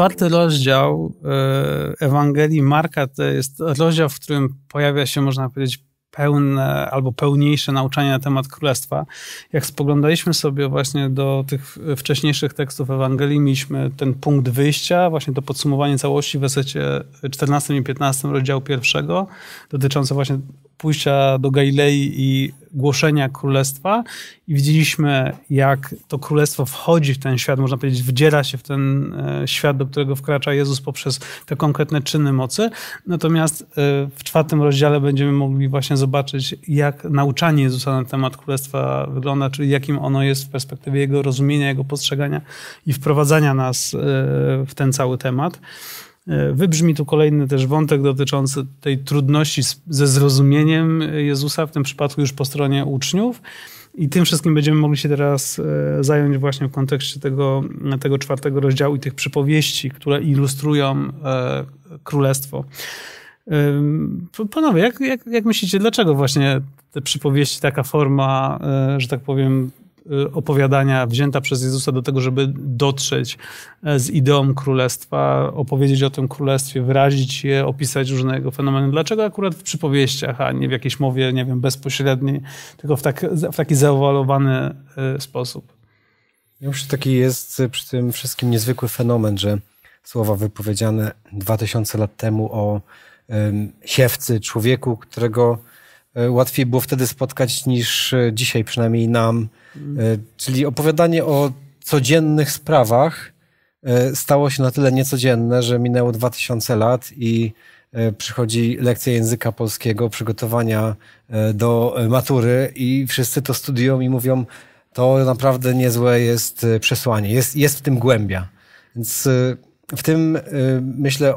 czwarty rozdział e, Ewangelii Marka to jest rozdział, w którym pojawia się, można powiedzieć, pełne albo pełniejsze nauczanie na temat królestwa. Jak spoglądaliśmy sobie właśnie do tych wcześniejszych tekstów Ewangelii, mieliśmy ten punkt wyjścia, właśnie to podsumowanie całości w wersecie 14 i 15 rozdziału pierwszego, dotyczące właśnie pójścia do Galilei i głoszenia królestwa i widzieliśmy, jak to królestwo wchodzi w ten świat, można powiedzieć, wdziera się w ten e, świat, do którego wkracza Jezus poprzez te konkretne czyny mocy. Natomiast e, w czwartym rozdziale będziemy mogli właśnie zobaczyć, jak nauczanie Jezusa na temat królestwa wygląda, czyli jakim ono jest w perspektywie jego rozumienia, jego postrzegania i wprowadzania nas e, w ten cały temat. E, wybrzmi tu kolejny też wątek dotyczący tej trudności ze zrozumieniem Jezusa, w tym przypadku już po stronie uczniów. I tym wszystkim będziemy mogli się teraz e, zająć właśnie w kontekście tego, tego czwartego rozdziału i tych przypowieści, które ilustrują e, królestwo. Panowie, jak, jak, jak myślicie, dlaczego właśnie te przypowieści, taka forma, że tak powiem, Y, opowiadania wzięta przez Jezusa do tego, żeby dotrzeć e, z ideą królestwa, opowiedzieć o tym królestwie, wyrazić je, opisać różne jego fenomeny. Dlaczego akurat w przypowieściach, a nie w jakiejś mowie, nie wiem, bezpośredniej, tylko w, tak, w taki zaowalowany e, sposób? Ja myślę, że taki jest przy tym wszystkim niezwykły fenomen, że słowa wypowiedziane 2000 lat temu o um, siewcy, człowieku, którego E, łatwiej było wtedy spotkać niż e, dzisiaj, przynajmniej nam. E, czyli opowiadanie o codziennych sprawach stało się na tyle niecodzienne, że minęło 2000 lat i przychodzi lekcja języka polskiego, przygotowania do matury i wszyscy to studiują i mówią, to naprawdę niezłe jest przesłanie, jest, jest w tym głębia. Więc w tym, myślę,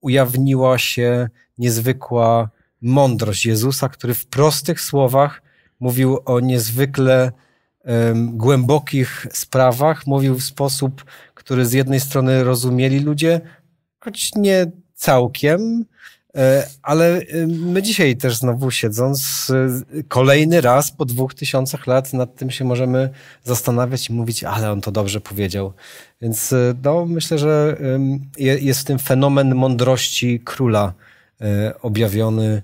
ujawniła się niezwykła mądrość Jezusa, który w prostych słowach mówił o niezwykle um, głębokich sprawach, mówił w sposób, który z jednej strony rozumieli ludzie, choć nie całkiem, e, ale my dzisiaj też znowu siedząc e, kolejny raz po dwóch tysiącach lat nad tym się możemy zastanawiać i mówić, ale on to dobrze powiedział. Więc e, no, myślę, że jest w tym fenomen mądrości króla, E, objawiony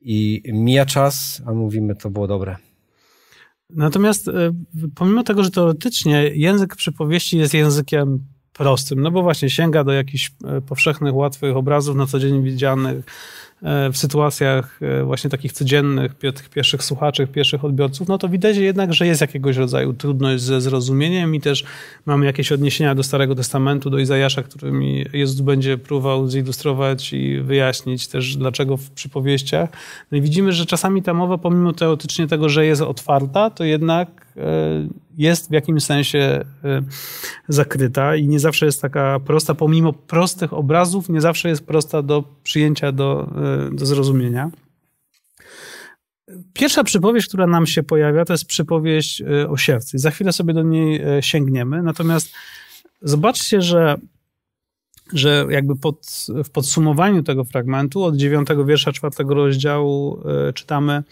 i mija czas, a mówimy, to było dobre. Natomiast e, pomimo tego, że teoretycznie język przypowieści jest językiem prostym, no bo właśnie sięga do jakichś e, powszechnych, łatwych obrazów na co dzień widzianych, E, w sytuacjach e, właśnie takich codziennych, tych pierwszych słuchaczy, pierwszych odbiorców, no to widać jednak, że jest jakiegoś rodzaju trudność ze zrozumieniem i też mamy jakieś odniesienia do Starego Testamentu, do Izajasza, którymi Jezus będzie próbował zilustrować i wyjaśnić też dlaczego w przypowieściach. No i widzimy, że czasami ta mowa, pomimo teoretycznie tego, że jest otwarta, to jednak e, jest w jakimś sensie zakryta i nie zawsze jest taka prosta, pomimo prostych obrazów, nie zawsze jest prosta do przyjęcia do do zrozumienia. Pierwsza przypowieść, która nam się pojawia, to jest przypowieść e, o siewcy. za chwilę sobie do niej e, sięgniemy. Natomiast zobaczcie, że, że jakby pod, w podsumowaniu tego fragmentu od 9 wiersza 4 rozdziału e, czytamy: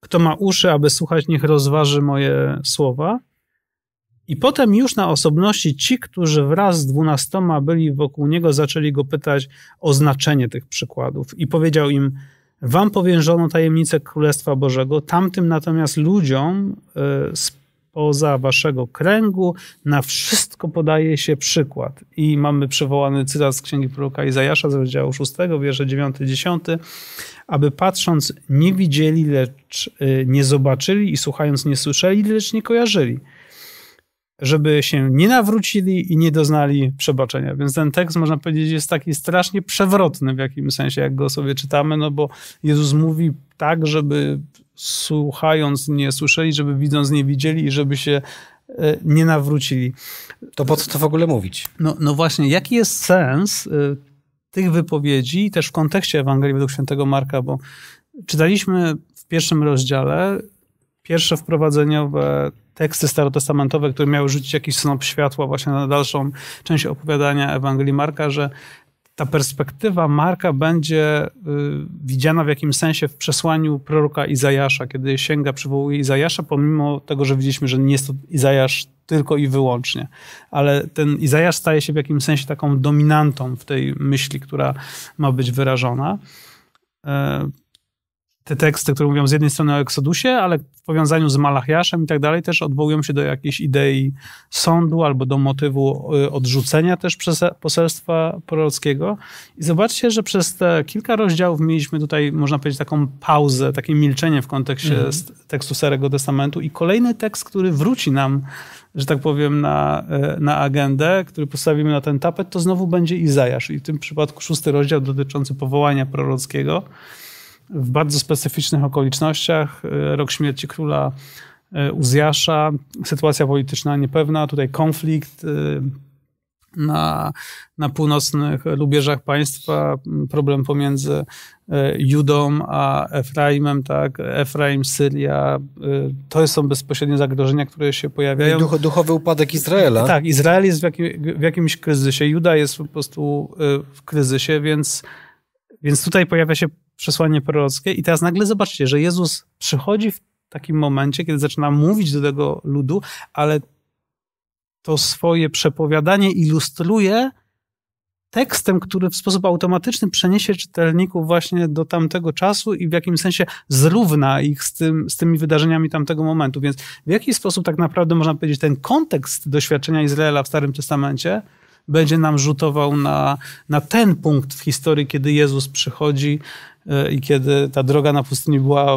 Kto ma uszy, aby słuchać, niech rozważy moje słowa. I potem już na osobności ci, którzy wraz z dwunastoma byli wokół niego, zaczęli go pytać o znaczenie tych przykładów. I powiedział im, wam powiężono tajemnicę Królestwa Bożego, tamtym natomiast ludziom y, spoza waszego kręgu na wszystko podaje się przykład. I mamy przywołany cytat z Księgi Proroka Izajasza z rozdziału 6, wiersze 9-10, aby patrząc nie widzieli, lecz y, nie zobaczyli i słuchając nie słyszeli, lecz nie kojarzyli – żeby się nie nawrócili i nie doznali przebaczenia. Więc ten tekst, można powiedzieć, jest taki strasznie przewrotny w jakimś sensie, jak go sobie czytamy, no bo Jezus mówi tak, żeby słuchając nie słyszeli, żeby widząc nie widzieli i żeby się e, nie nawrócili. To po co to w ogóle mówić? No, no właśnie, jaki jest sens e, tych wypowiedzi, też w kontekście Ewangelii według świętego Marka, bo czytaliśmy w pierwszym rozdziale pierwsze wprowadzeniowe teksty starotestamentowe, które miały rzucić jakiś snop światła właśnie na dalszą część opowiadania Ewangelii Marka, że ta perspektywa Marka będzie y, widziana w jakimś sensie w przesłaniu proroka Izajasza, kiedy sięga, przywołuje Izajasza, pomimo tego, że widzieliśmy, że nie jest to Izajasz tylko i wyłącznie. Ale ten Izajasz staje się w jakimś sensie taką dominantą w tej myśli, która ma być wyrażona. Y, te teksty, które mówią z jednej strony o Eksodusie, ale w powiązaniu z Malachiaszem i tak dalej, też odwołują się do jakiejś idei sądu albo do motywu y, odrzucenia też przez poselstwa prorockiego. I zobaczcie, że przez te kilka rozdziałów mieliśmy tutaj, można powiedzieć, taką pauzę, takie milczenie w kontekście mhm. tekstu Starego Testamentu i kolejny tekst, który wróci nam, że tak powiem, na, y, na agendę, który postawimy na ten tapet, to znowu będzie Izajasz. I w tym przypadku szósty rozdział dotyczący powołania prorockiego w bardzo specyficznych okolicznościach. E, rok śmierci króla e, Uzjasza, sytuacja polityczna niepewna, tutaj konflikt e, na, na północnych lubieżach państwa, problem pomiędzy Judą a Efraimem, tak? Efraim, Syria, to są bezpośrednie zagrożenia, które się pojawiają. Duch, duchowy upadek Izraela. Tak, Izrael jest w, jakim, w jakimś kryzysie, Juda jest po prostu w kryzysie, więc, więc tutaj pojawia się przesłanie prorockie. I teraz nagle zobaczcie, że Jezus przychodzi w takim momencie, kiedy zaczyna mówić do tego ludu, ale to swoje przepowiadanie ilustruje tekstem, który w sposób automatyczny przeniesie czytelników właśnie do tamtego czasu i w jakimś sensie zrówna ich z, tym, z tymi wydarzeniami tamtego momentu. Więc w jaki sposób tak naprawdę można powiedzieć, ten kontekst doświadczenia Izraela w Starym Testamencie będzie nam rzutował na, na ten punkt w historii, kiedy Jezus przychodzi E, i kiedy ta droga na pustyni była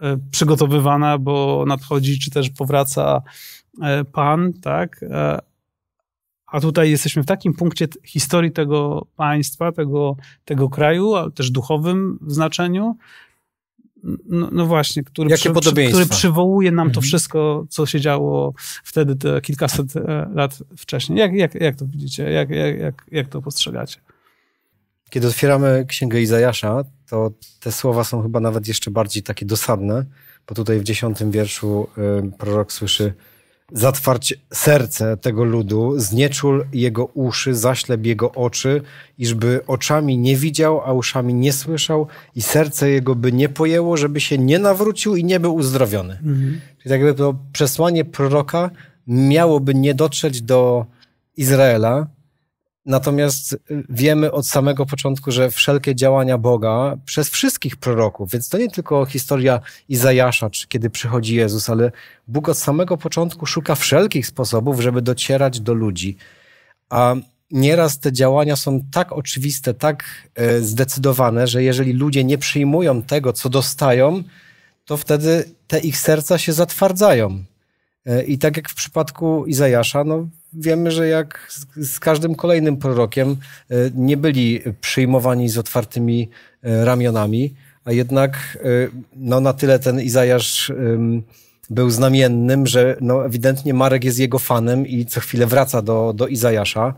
e, przygotowywana, bo nadchodzi czy też powraca e, Pan, tak? A tutaj jesteśmy w takim punkcie historii tego państwa, tego, tego kraju, ale też duchowym w znaczeniu, no, no, właśnie, który, przy, który przywołuje nam to mhm. wszystko, co się działo wtedy, te kilkaset lat wcześniej. Jak, jak, jak to widzicie? Jak, jak, jak, jak to postrzegacie? Kiedy otwieramy Księgę Izajasza, to te słowa są chyba nawet jeszcze bardziej takie dosadne, bo tutaj w dziesiątym wierszu y, prorok słyszy zatwarć serce tego ludu, znieczul jego uszy, zaślep jego oczy, iżby oczami nie widział, a uszami nie słyszał i serce jego by nie pojęło, żeby się nie nawrócił i nie był uzdrowiony. Mhm. Czyli tak jakby to przesłanie proroka miałoby nie dotrzeć do Izraela, Natomiast y, wiemy od samego początku, że wszelkie działania Boga przez wszystkich proroków, więc to nie tylko historia Izajasza, czy kiedy przychodzi Jezus, ale Bóg od samego początku szuka wszelkich sposobów, żeby docierać do ludzi. A nieraz te działania są tak oczywiste, tak e, zdecydowane, że jeżeli ludzie nie przyjmują tego, co dostają, to wtedy te ich serca się zatwardzają. E, I tak jak w przypadku Izajasza, no, wiemy, że jak z każdym kolejnym prorokiem e, nie byli przyjmowani z otwartymi e, ramionami, a jednak e, no, na tyle ten Izajasz był znamiennym, że no, ewidentnie Marek jest jego fanem i co chwilę wraca do, do Izajasza.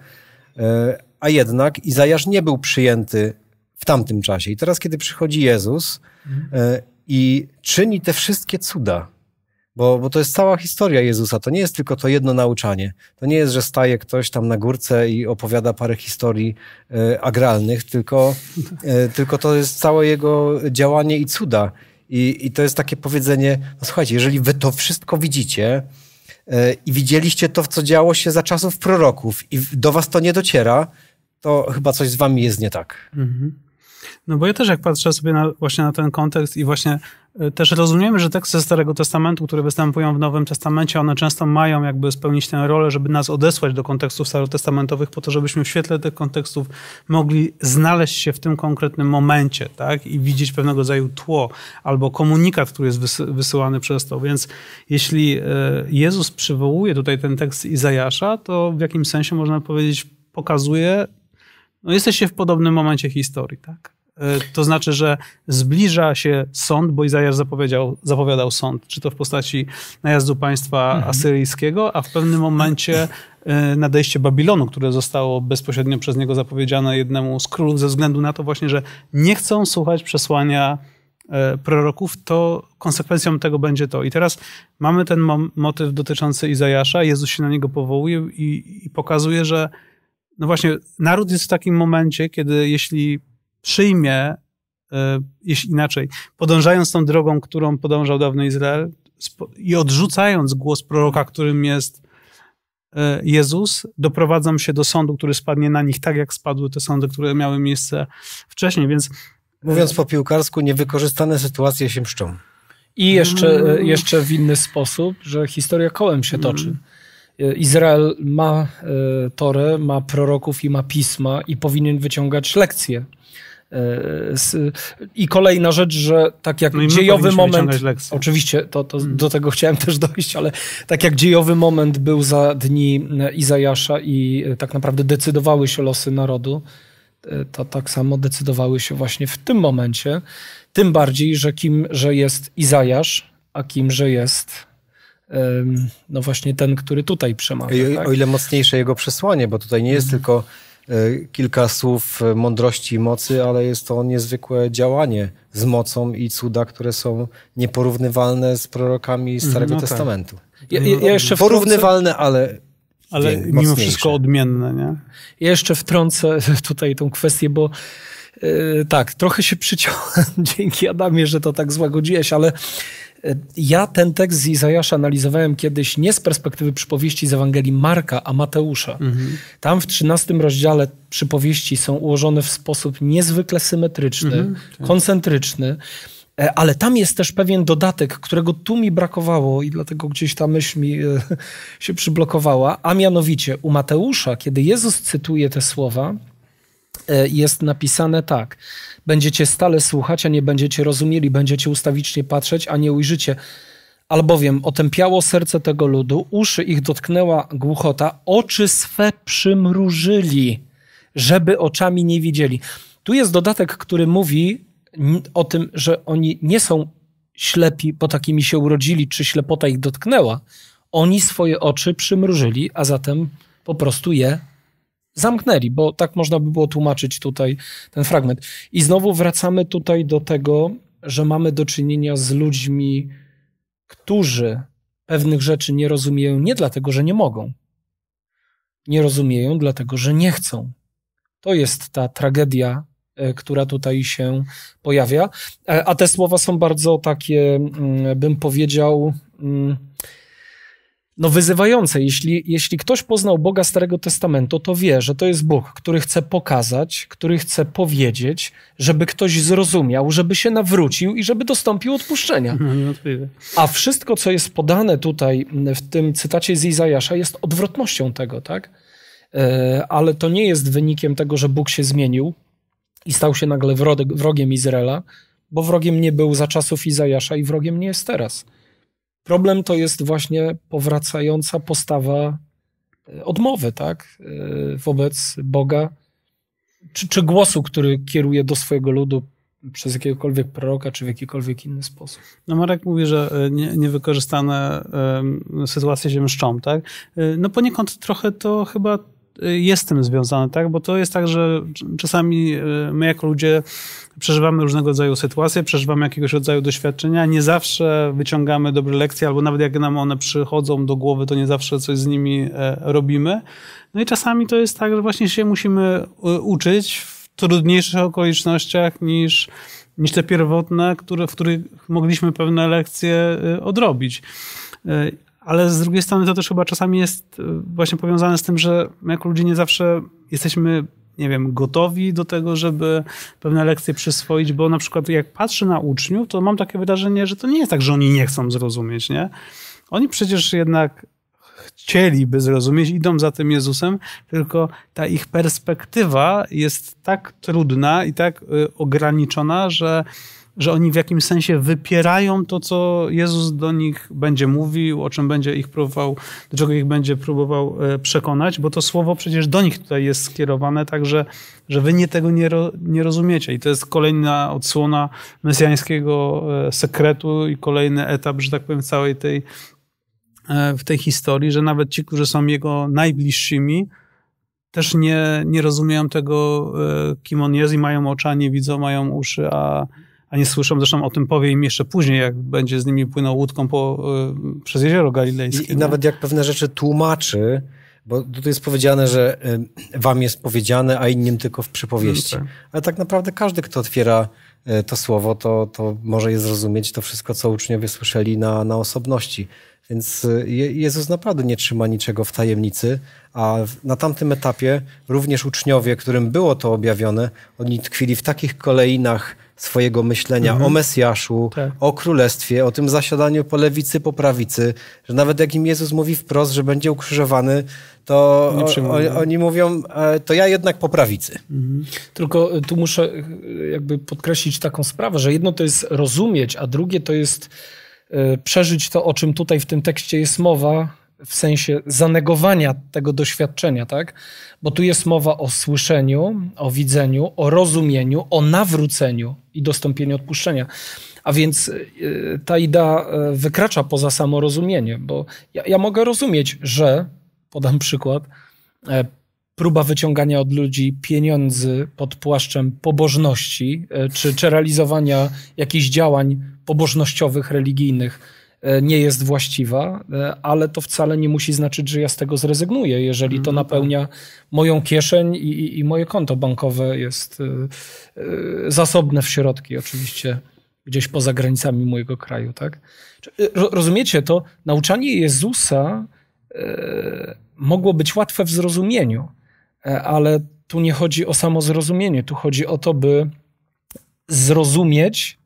A jednak Izajasz nie był przyjęty w tamtym czasie. I teraz, kiedy przychodzi Jezus mhm. i czyni te wszystkie cuda, bo, bo to jest cała historia Jezusa, to nie jest tylko to jedno nauczanie. To nie jest, że staje ktoś tam na górce i opowiada parę historii y, agralnych, tylko, e, tylko to jest całe jego działanie i cuda. I, I to jest takie powiedzenie, no słuchajcie, jeżeli wy to wszystko widzicie, e, i widzieliście to, co działo się za czasów proroków i do was to nie dociera, to chyba coś z wami jest nie tak. Mhm. No bo ja też jak patrzę sobie na, właśnie na ten kontekst i właśnie e, też rozumiemy, że teksty Starego Testamentu, które występują w Nowym Testamencie, one często mają jakby spełnić tę rolę, żeby nas odesłać do kontekstów starotestamentowych, po to, żebyśmy w świetle tych kontekstów mogli znaleźć się w tym konkretnym momencie, tak? I widzieć pewnego rodzaju tło albo komunikat, który jest wysyłany przez to. Więc jeśli e, Jezus przywołuje tutaj ten tekst Izajasza, to w jakimś sensie można powiedzieć, pokazuje, no jesteście w podobnym momencie historii, tak? E, to znaczy, że zbliża się sąd, bo Izajasz zapowiedział, zapowiadał sąd, czy to w postaci najazdu państwa mhm. asyryjskiego, a w pewnym momencie e, nadejście Babilonu, które zostało bezpośrednio przez niego zapowiedziane jednemu z królów, ze względu na to właśnie, że nie chcą słuchać przesłania e, proroków, to konsekwencją tego będzie to. I teraz mamy ten motyw dotyczący Izajasza, Jezus się na niego powołuje i, i pokazuje, że no właśnie naród jest w takim momencie, kiedy jeśli przyjmie, e, jeśli inaczej, podążając tą drogą, którą podążał dawno Izrael i odrzucając głos proroka, którym jest e, Jezus, doprowadzam się do sądu, który spadnie na nich tak, jak spadły te sądy, które miały miejsce wcześniej, więc... E, Mówiąc po piłkarsku, niewykorzystane sytuacje się mszczą. I jeszcze, mm. jeszcze w inny sposób, że historia kołem się toczy. Mm. Izrael ma y, Torę, ma proroków i ma pisma i powinien wyciągać lekcje E, I kolejna rzecz, że tak jak no dziejowy moment. Oczywiście, to, to hmm. do tego chciałem też dojść, ale tak jak dziejowy moment był za dni e, Izajasza i e, tak naprawdę decydowały się losy narodu, to tak samo decydowały się właśnie w tym momencie. Tym bardziej, że kim, że jest Izajasz, a kimże jest no właśnie ten, który tutaj przemawia. tak? O ile mocniejsze jego przesłanie, bo tutaj nie jest mhm. tylko E, kilka słów e, mądrości i mocy, ale jest to niezwykłe działanie z mocą i cuda, które są nieporównywalne z prorokami mhm, Starego no tak. Testamentu. Tak. Ja, ja jeszcze porównywalne, ale ale mimo wszystko odmienne, nie? Ja jeszcze wtrącę tutaj tą kwestię, bo e, tak, trochę się przyciąłem dzięki Adamie, że to tak złagodziłeś, ale ja ten tekst z Izajasza analizowałem kiedyś nie z perspektywy przypowieści z Ewangelii Marka, a Mateusza. Mhm. Tam w 13 rozdziale przypowieści są ułożone w sposób niezwykle symetryczny, mhm, tak. koncentryczny. E, ale tam jest też pewien dodatek, którego tu mi brakowało i dlatego gdzieś ta myśl mi e, się przyblokowała. A mianowicie u Mateusza, kiedy Jezus cytuje te słowa, E, jest napisane tak. Będziecie stale słuchać, a nie będziecie rozumieli, będziecie ustawicznie patrzeć, a nie ujrzycie. Albowiem otępiało serce tego ludu, uszy ich dotknęła głuchota, oczy swe przymrużyli, żeby oczami nie widzieli. Tu jest dodatek, który mówi o tym, że oni nie są ślepi, bo takimi się urodzili, czy ślepota ich dotknęła. Oni swoje oczy przymrużyli, a zatem po prostu je zamknęli, bo tak można by było tłumaczyć tutaj ten fragment. I znowu wracamy tutaj do tego, że mamy do czynienia z ludźmi, którzy pewnych rzeczy nie rozumieją nie dlatego, że nie mogą. Nie rozumieją dlatego, że nie chcą. To jest ta tragedia, e, która tutaj się pojawia. E, a te słowa są bardzo takie, mm, bym powiedział, mm, no wyzywające. Jeśli, jeśli ktoś poznał Boga Starego Testamentu, to wie, że to jest Bóg, który chce pokazać, który chce powiedzieć, żeby ktoś zrozumiał, żeby się nawrócił i żeby dostąpił odpuszczenia. No, A wszystko, co jest podane tutaj w tym cytacie z Izajasza, jest odwrotnością tego, tak? E, ale to nie jest wynikiem tego, że Bóg się zmienił i stał się nagle wrogiem Izraela, bo wrogiem nie był za czasów Izajasza i wrogiem nie jest teraz. Problem to jest właśnie powracająca postawa e, odmowy, tak? E, wobec Boga, czy, czy głosu, który kieruje do swojego ludu przez jakiegokolwiek proroka, czy w jakikolwiek inny sposób. No Marek mówi, że e, nie, niewykorzystane y, sytuacje się mszczą, tak? no poniekąd trochę to chyba Y, jest z tym związane, tak? Bo to jest tak, że czasami y, my jako ludzie przeżywamy różnego rodzaju sytuacje, przeżywamy jakiegoś rodzaju doświadczenia, nie zawsze wyciągamy dobre lekcje, albo nawet jak nam one przychodzą do głowy, to nie zawsze coś z nimi e, robimy. No i czasami to jest tak, że właśnie się musimy y, uczyć w trudniejszych okolicznościach niż niż te pierwotne, które, w których mogliśmy pewne lekcje odrobić ale z drugiej strony to też chyba czasami jest e, właśnie powiązane z tym, że my jako ludzie nie zawsze jesteśmy nie wiem, gotowi do tego, żeby pewne lekcje przyswoić, bo na przykład jak patrzę na uczniów, to mam takie wydarzenie, że to nie jest tak, że oni nie chcą zrozumieć, nie? Oni przecież jednak chcieliby zrozumieć, idą za tym Jezusem, tylko ta ich perspektywa jest tak trudna i tak y, ograniczona, że że oni w jakimś sensie wypierają to, co Jezus do nich będzie mówił, o czym będzie ich próbował, do czego ich będzie próbował e, przekonać, bo to słowo przecież do nich tutaj jest skierowane, także że wy nie tego nie, ro, nie rozumiecie. I to jest kolejna odsłona mesjańskiego e, sekretu i kolejny etap, że tak powiem, całej tej, e, w tej historii, że nawet ci, którzy są jego najbliższymi, też nie, nie rozumieją tego, kim on jest i mają oczy, a nie widzą, mają uszy, a a nie słyszą, zresztą o tym powie im jeszcze później, jak będzie z nimi płynął łódką po, y, przez Jezioro Galilejskie. I, i nawet jak pewne rzeczy tłumaczy, bo tutaj jest powiedziane, że y, wam jest powiedziane, a innym tylko w przypowieści. No tak. Ale tak naprawdę każdy, kto otwiera y, to słowo, to, to może je zrozumieć to wszystko, co uczniowie słyszeli na, na osobności. Więc y, Jezus naprawdę nie trzyma niczego w tajemnicy, a na tamtym etapie również uczniowie, którym było to objawione, oni tkwili w takich kolejnach swojego myślenia mhm. o Mesjaszu, tak. o Królestwie, o tym zasiadaniu po lewicy, po prawicy, że nawet jak im Jezus mówi wprost, że będzie ukrzyżowany, to o, oni mówią, e, to ja jednak po prawicy. Mhm. Tylko e, tu muszę e, jakby podkreślić taką sprawę, że jedno to jest rozumieć, a drugie to jest przeżyć to, o czym tutaj w tym tekście jest mowa, w sensie zanegowania tego doświadczenia, tak? Bo tu jest mowa o słyszeniu, o widzeniu, o rozumieniu, o nawróceniu i dostąpieniu odpuszczenia. A więc y, ta idea y, wykracza poza samo rozumienie, bo ja, ja mogę rozumieć, że, podam przykład, e, próba wyciągania od ludzi pieniędzy pod płaszczem pobożności e, czy, czy realizowania jakichś działań pobożnościowych, religijnych, E, nie jest właściwa, e, ale to wcale nie musi znaczyć, że ja z tego zrezygnuję, jeżeli to mhm, tak. napełnia moją kieszeń i, i, i moje konto bankowe jest e, zasobne w środki, oczywiście gdzieś poza granicami mojego kraju. Tak? Rozumiecie to? Nauczanie Jezusa mogło być łatwe w zrozumieniu, ale tu nie chodzi o samo zrozumienie, tu chodzi o to, by zrozumieć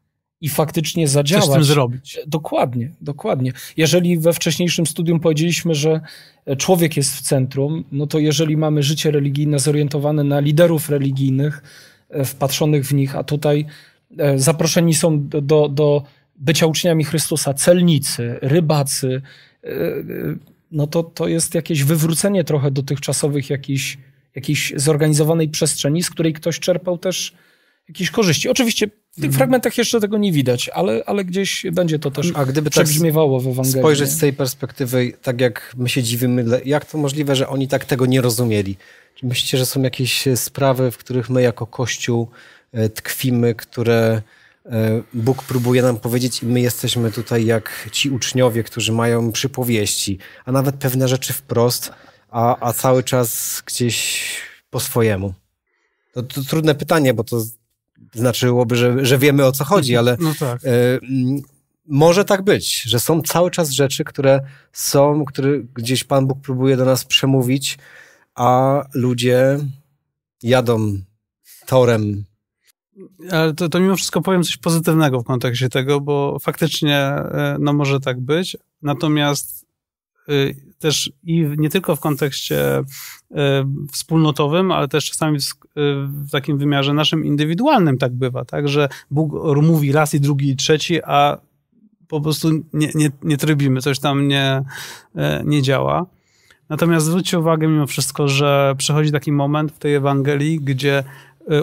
i faktycznie zadziałać. Coś z tym zrobić. E, dokładnie, dokładnie. Jeżeli we wcześniejszym studium powiedzieliśmy, że e, człowiek jest w centrum, no to jeżeli mamy życie religijne zorientowane na liderów religijnych, e, wpatrzonych w nich, a tutaj zaproszeni są do, do, do bycia uczniami Chrystusa celnicy, rybacy, no to, to jest jakieś wywrócenie trochę dotychczasowych jakichś, jakiejś zorganizowanej przestrzeni, z której ktoś czerpał też jakieś korzyści. Oczywiście w tych fragmentach jeszcze tego nie widać, ale, ale gdzieś będzie to też A gdyby tak przebrzmiewało tak w Ewangelii. Spojrzeć z tej perspektywy, tak jak my się dziwimy, jak to możliwe, że oni tak tego nie rozumieli? Czy myślicie, że są jakieś e, sprawy, w których my jako Kościół e, tkwimy, które e, Bóg próbuje nam powiedzieć i my jesteśmy tutaj jak ci uczniowie, którzy mają przypowieści, a nawet pewne rzeczy wprost, a, a cały czas gdzieś po swojemu? To, to trudne pytanie, bo to znaczyłoby, że, że wiemy o co chodzi, mhm. ale no tak. y, może tak być, że są cały czas rzeczy, które są, które gdzieś Pan Bóg próbuje do nas przemówić, a ludzie jadą torem. Ale to, to mimo wszystko powiem coś pozytywnego w kontekście tego, bo faktycznie e, no może tak być, natomiast y, też i nie tylko w kontekście e, wspólnotowym, ale też czasami e, w takim wymiarze naszym indywidualnym tak bywa, tak, że Bóg mówi raz i drugi i trzeci, a po prostu nie, nie, nie trybimy, coś tam nie, e, nie działa. Natomiast zwróćcie uwagę mimo wszystko, że przychodzi taki moment w tej Ewangelii, gdzie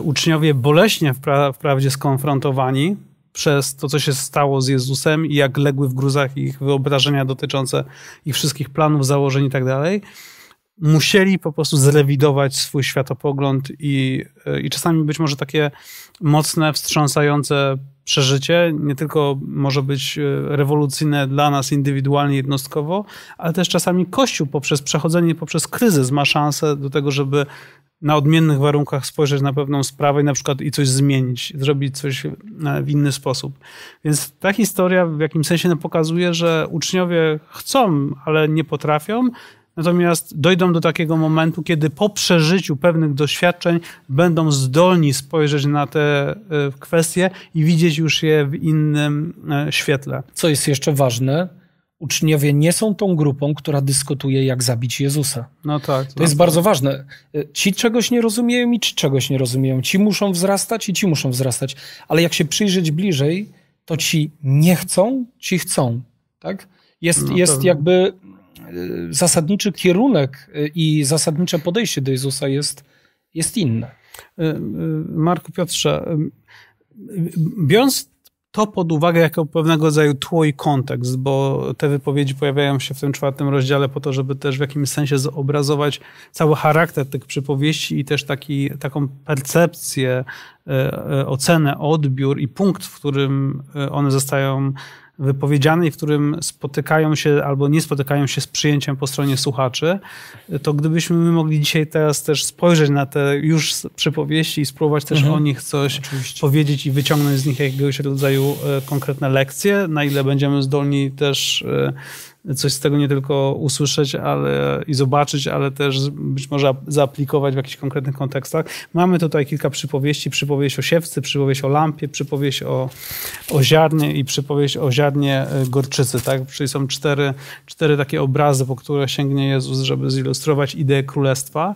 uczniowie boleśnie wprawdzie skonfrontowani przez to, co się stało z Jezusem i jak legły w gruzach ich wyobrażenia dotyczące ich wszystkich planów, założeń i tak dalej musieli po prostu zrewidować swój światopogląd i, e, i czasami być może takie mocne, wstrząsające przeżycie nie tylko może być e, rewolucyjne dla nas indywidualnie, jednostkowo, ale też czasami Kościół poprzez przechodzenie poprzez kryzys ma szansę do tego, żeby na odmiennych warunkach spojrzeć na pewną sprawę i na przykład i coś zmienić, zrobić coś e, w inny sposób. Więc ta historia w jakimś sensie pokazuje, że uczniowie chcą, ale nie potrafią, Natomiast dojdą do takiego momentu, kiedy po przeżyciu pewnych doświadczeń będą zdolni spojrzeć na te e, kwestie i widzieć już je w innym e, świetle. Co jest jeszcze ważne, uczniowie nie są tą grupą, która dyskutuje, jak zabić Jezusa. No tak. To, jest no tak. bardzo ważne. E, ci czegoś nie rozumieją i ci czegoś nie rozumieją. Ci muszą wzrastać i ci muszą wzrastać. Ale jak się przyjrzeć bliżej, to ci nie chcą, ci chcą. Tak? Jest, no jest jakby zasadniczy kierunek y, i zasadnicze podejście do Jezusa jest, jest inne. Y, y, Marku Piotrze, biorąc to pod uwagę jako pewnego rodzaju tło i kontekst, bo te wypowiedzi pojawiają się w tym czwartym rozdziale po to, żeby też w jakimś sensie zobrazować cały charakter tych przypowieści i też taki, taką percepcję, ocenę, odbiór i punkt, w którym one zostają wypowiedzianej, w którym spotykają się albo nie spotykają się z przyjęciem po stronie słuchaczy, to gdybyśmy my mogli dzisiaj teraz też spojrzeć na te już przypowieści i spróbować też mhm. o nich coś Oczywiście. powiedzieć i wyciągnąć z nich jakiegoś rodzaju e, konkretne lekcje, na ile będziemy zdolni też e, coś z tego nie tylko usłyszeć ale, i zobaczyć, ale też być może zaaplikować w jakichś konkretnych kontekstach. Mamy tutaj kilka przypowieści, przypowieść o siewcy, przypowieść o lampie, przypowieść o, o ziarnie i przypowieść o ziarnie e, gorczycy, tak? Czyli są cztery, cztery takie obrazy, po które sięgnie Jezus, żeby zilustrować ideę królestwa.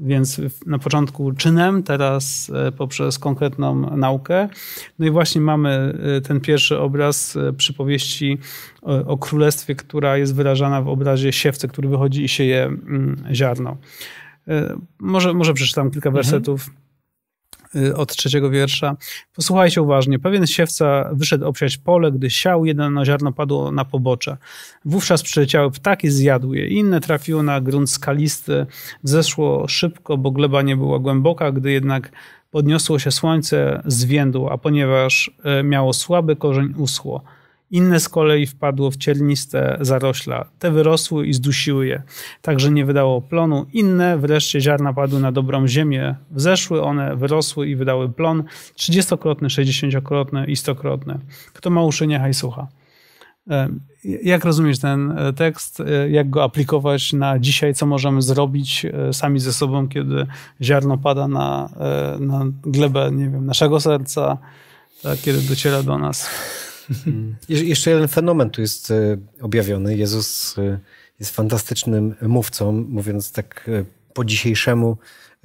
Więc na początku czynem, teraz e, poprzez konkretną naukę. No i właśnie mamy e, ten pierwszy obraz e, przypowieści o królestwie, która jest wyrażana w obrazie siewcy, który wychodzi i sieje mm, ziarno. Może, może przeczytam kilka mhm. wersetów. Y, od trzeciego wiersza. Posłuchajcie uważnie. Pewien siewca wyszedł obsiać pole, gdy siał, jedno ziarno padło na pobocze. Wówczas przyleciały ptaki, zjadły je. Inne trafiło na grunt skalisty. Zeszło szybko, bo gleba nie była głęboka. Gdy jednak podniosło się słońce, zwiędło, a ponieważ y, miało słaby korzeń, usło. Inne z kolei wpadło w cierniste zarośla. Te wyrosły i zdusiły je, także nie wydało plonu. Inne wreszcie ziarna padły na dobrą ziemię. Wzeszły one, wyrosły i wydały plon. Trzydziestokrotny, sześćdziesięciokrotny i stokrotny. Kto ma uszy, niechaj słucha. Jak rozumiesz ten e, tekst? E, jak go aplikować na dzisiaj? Co możemy zrobić e, sami ze sobą, kiedy ziarno pada na, na glebę, nie wiem, naszego serca, tak, kiedy dociera do nas? Je jeszcze jeden fenomen tu jest e, objawiony. Jezus e, jest fantastycznym mówcą, mówiąc tak e, po dzisiejszemu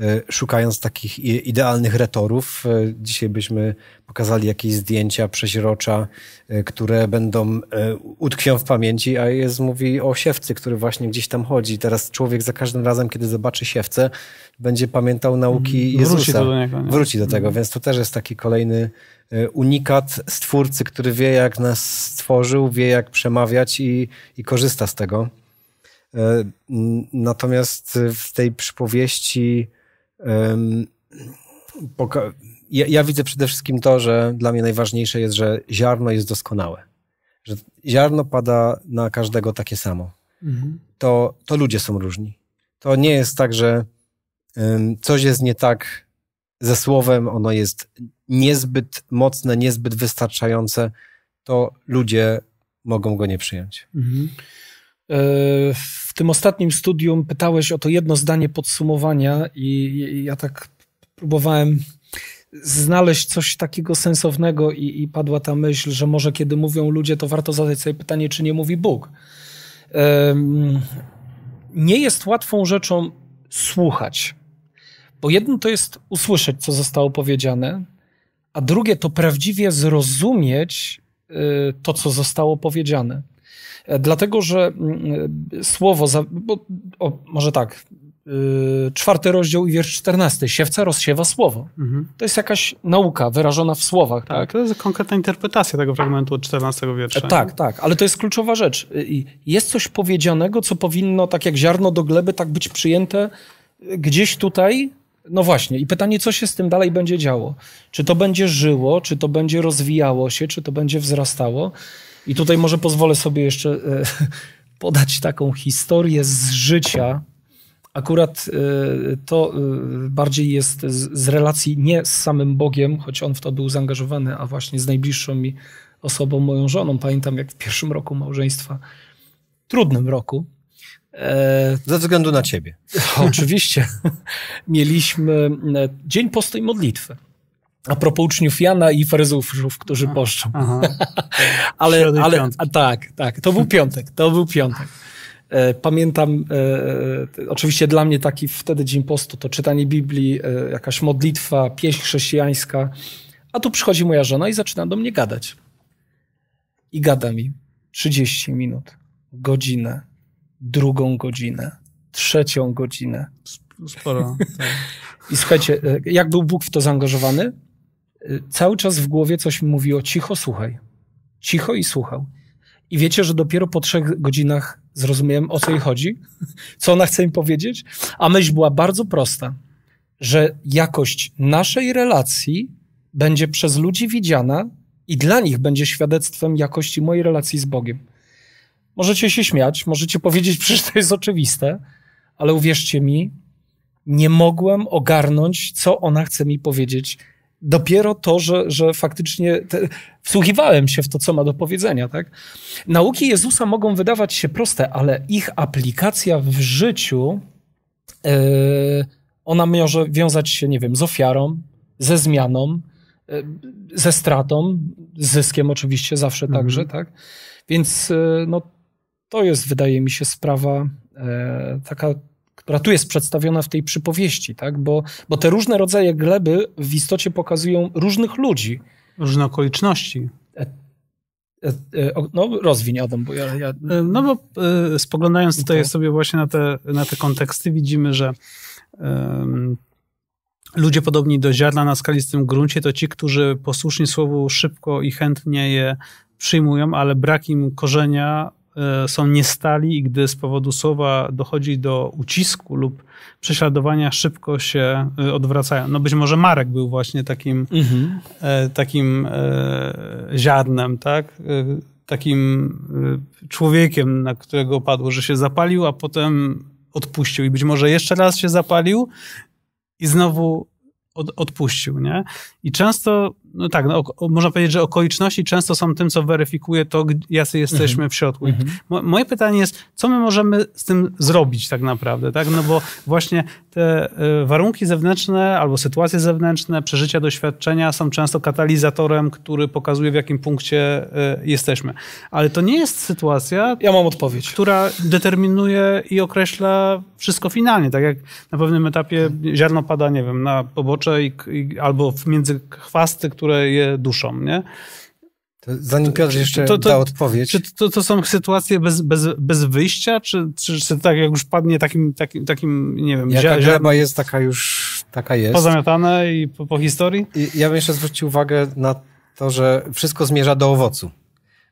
E, szukając takich idealnych retorów. E, dzisiaj byśmy pokazali jakieś zdjęcia przeźrocza, e, które będą utkwią w pamięci, a jest mówi o siewcy, który właśnie gdzieś tam chodzi. Teraz człowiek za każdym razem, kiedy zobaczy siewcę, będzie pamiętał nauki mm, Jezusa. Wróci do, niego, Wróci do mm. tego, więc to też jest taki kolejny unikat stwórcy, który wie jak nas stworzył, wie jak przemawiać i, i korzysta z tego. Natomiast w tej przypowieści ja, ja widzę przede wszystkim to, że dla mnie najważniejsze jest, że ziarno jest doskonałe. Że ziarno pada na każdego takie samo. Mhm. To, to ludzie są różni. To nie jest tak, że coś jest nie tak ze słowem, ono jest niezbyt mocne, niezbyt wystarczające, to ludzie mogą go nie przyjąć. Mhm. E, w tym ostatnim studium pytałeś o to jedno zdanie podsumowania, i ja tak próbowałem znaleźć coś takiego sensownego, i, i padła ta myśl, że może kiedy mówią ludzie, to warto zadać sobie pytanie, czy nie mówi Bóg. Nie jest łatwą rzeczą słuchać, bo jedno to jest usłyszeć, co zostało powiedziane, a drugie to prawdziwie zrozumieć y, to, co zostało powiedziane. Dlatego, że mm, e, słowo, za, bo, o, może tak, Yy, czwarty rozdział i wiersz czternasty. Siewca rozsiewa słowo. Mhm. To jest jakaś nauka wyrażona w słowach. Tak, tak? to jest konkretna interpretacja tego fragmentu od czternastego wiersza. E, tak, nie? tak, ale to jest kluczowa rzecz. Jest coś powiedzianego, co powinno, tak jak ziarno do gleby, tak być przyjęte gdzieś tutaj. No właśnie, i pytanie, co się z tym dalej będzie działo? Czy to będzie żyło, czy to będzie rozwijało się, czy to będzie wzrastało? I tutaj może pozwolę sobie jeszcze e, podać taką historię z życia. Akurat e, to e, bardziej jest z relacji nie z samym Bogiem, choć on w to był zaangażowany, a właśnie z najbliższą mi osobą, moją żoną. Pamiętam, jak w pierwszym roku małżeństwa, trudnym roku, ze względu na ciebie. Oczywiście. Mieliśmy dzień postej modlitwy a propos uczniów Jana i faryzeuszów, którzy a, poszczą. ale, ale a, tak, tak, to był piątek, to był piątek. E, pamiętam, e, e, oczywiście dla mnie taki wtedy dzień postu, to czytanie Biblii, e, jakaś modlitwa, pieśń chrześcijańska, a tu przychodzi moja żona i zaczyna do mnie gadać. I gada mi 30 minut, godzinę, drugą godzinę, trzecią godzinę. Sporo. Tak. I słuchajcie, e, jak był Bóg w to zaangażowany, Y, cały czas w głowie coś mi mówiło, cicho słuchaj. Cicho i słuchał. I wiecie, że dopiero po trzech godzinach zrozumiałem, o co jej chodzi, co ona chce mi powiedzieć, a myśl była bardzo prosta, że jakość naszej relacji będzie przez ludzi widziana i dla nich będzie świadectwem jakości mojej relacji z Bogiem. Możecie się śmiać, możecie powiedzieć, przecież to jest oczywiste, ale uwierzcie mi, nie mogłem ogarnąć, co ona chce mi powiedzieć dopiero to, że, że faktycznie te, wsłuchiwałem się w to, co ma do powiedzenia. Tak? Nauki Jezusa mogą wydawać się proste, ale ich aplikacja w życiu, yy, ona może wiązać się, nie wiem, z ofiarą, ze zmianą, e, ze stratą, z zyskiem oczywiście zawsze mhm. także. Tak? Więc e, no, to jest, wydaje mi się, sprawa taka która tu jest przedstawiona w tej przypowieści, tak? bo, bo te różne rodzaje gleby w istocie pokazują różnych ludzi. Różne okoliczności. E, e, e, no, rozwiń Adam, bo ja, ja... No bo spoglądając tutaj to... sobie właśnie na te, na te konteksty, widzimy, że ludzie podobni do ziarna na skalistym gruncie to ci, którzy posłusznie słowu szybko i chętnie je przyjmują, ale brak im korzenia E, są niestali i gdy z powodu słowa dochodzi do ucisku lub prześladowania, szybko się e, odwracają. No być może Marek był właśnie takim, mhm. E, takim ziarnem, tak? Takim człowiekiem, na którego padło, że się zapalił, a potem odpuścił. I być może jeszcze raz się zapalił i znowu od, odpuścił, nie? I często no tak, no, można powiedzieć, że okoliczności często są tym, co weryfikuje to, jacy jesteśmy w środku. Mm moje pytanie jest, co my możemy z tym zrobić tak naprawdę, tak? No bo właśnie te e, warunki zewnętrzne albo sytuacje zewnętrzne, przeżycia, doświadczenia są często katalizatorem, który pokazuje, w jakim punkcie e, jesteśmy. Ale to nie jest sytuacja... Ja mam odpowiedź. ...która determinuje i określa wszystko finalnie, tak jak na pewnym etapie ziarno pada, nie wiem, na pobocze i, i, albo między chwasty, które je duszą, nie? To zanim Piotr jeszcze to, to, da odpowiedź. Czy to, to są sytuacje bez, bez, bez wyjścia, czy, czy, czy tak jak już padnie takim, takim, takim nie wiem... Jaka ziar... gleba jest, taka już taka jest. Pozamiatane i po, po historii? I ja bym jeszcze zwrócił uwagę na to, że wszystko zmierza do owocu.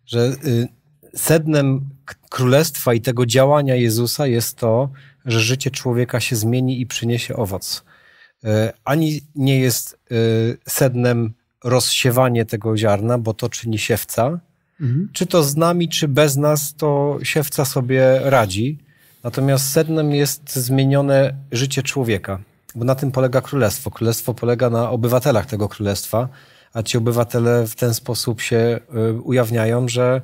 Że y, sednem królestwa i tego działania Jezusa jest to, że życie człowieka się zmieni i przyniesie owoc. Y, ani nie jest y, sednem rozsiewanie tego ziarna, bo to czyni siewca. Mhm. Czy to z nami, czy bez nas, to siewca sobie radzi. Natomiast sednem jest zmienione życie człowieka, bo na tym polega królestwo. Królestwo polega na obywatelach tego królestwa, a ci obywatele w ten sposób się y, ujawniają, że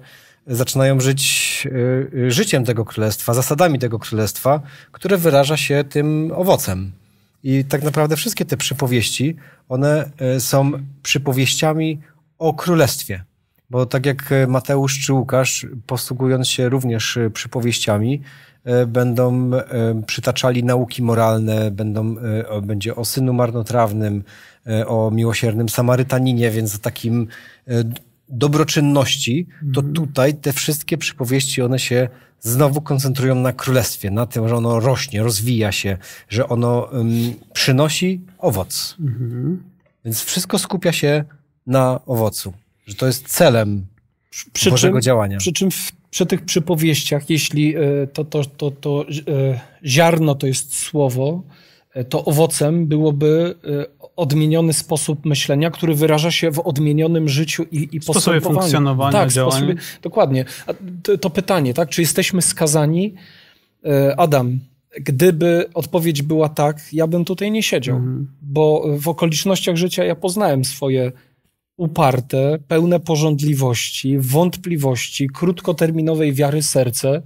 zaczynają żyć y, y, życiem tego królestwa, zasadami tego królestwa, które wyraża się tym owocem. I tak naprawdę wszystkie te przypowieści one e, są przypowieściami o królestwie. Bo tak jak e, Mateusz czy Łukasz, posługując się również e, przypowieściami, będą przytaczali nauki moralne, będą, będzie o synu marnotrawnym, o miłosiernym Samarytaninie, więc o takim dobroczynności, to mhm. tutaj te wszystkie przypowieści, one się znowu koncentrują na królestwie, na tym, że ono rośnie, rozwija się, że ono przynosi owoc. Mhm. Więc wszystko skupia się na owocu, że to jest celem przy Bożego czym, działania. Przy czym w, przy tych przypowieściach, jeśli e, to, to, to, to e, ziarno to jest słowo, e, to owocem byłoby odmieniony sposób myślenia, który wyraża się w odmienionym życiu i, i sposobie funkcjonowania, tak, działania. dokładnie. To, to pytanie, tak? Czy jesteśmy skazani? Adam, gdyby odpowiedź była tak, ja bym tutaj nie siedział, mhm. bo w okolicznościach życia ja poznałem swoje uparte, pełne porządliwości, wątpliwości, krótkoterminowej wiary serce.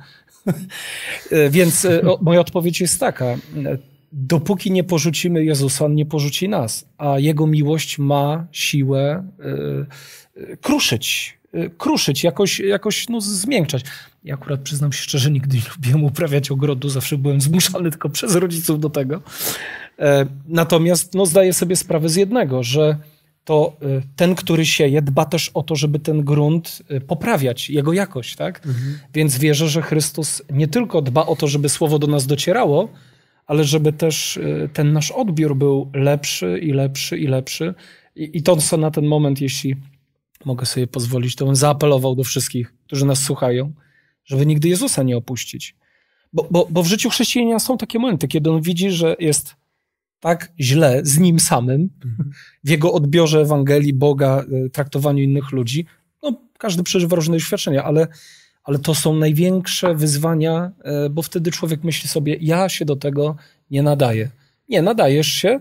Więc e, moja odpowiedź jest taka. Dopóki nie porzucimy Jezusa, On nie porzuci nas, a Jego miłość ma siłę e, e, kruszyć Y, kruszyć, jakoś, jakoś no, zmiękczać. Ja akurat przyznam się szczerze, nigdy nie lubiłem uprawiać ogrodu, zawsze byłem zmuszany tylko przez rodziców do tego. E, natomiast no, zdaję sobie sprawę z jednego, że to y, ten, który sieje, dba też o to, żeby ten grunt y, poprawiać, jego jakość, tak? Mhm. Więc wierzę, że Chrystus nie tylko dba o to, żeby słowo do nas docierało, ale żeby też ten nasz odbiór był lepszy i lepszy i lepszy. I, i to, co na ten moment, jeśli mogę sobie pozwolić, to bym zaapelował do wszystkich, którzy nas słuchają, żeby nigdy Jezusa nie opuścić. Bo, bo, bo w życiu chrześcijanina są takie momenty, kiedy on widzi, że jest tak źle z nim samym, w jego odbiorze Ewangelii, Boga, e, traktowaniu innych ludzi. No, każdy przeżywa różne doświadczenia, ale, ale to są największe wyzwania, e, bo wtedy człowiek myśli sobie, ja się do tego nie nadaję. Nie, nadajesz się.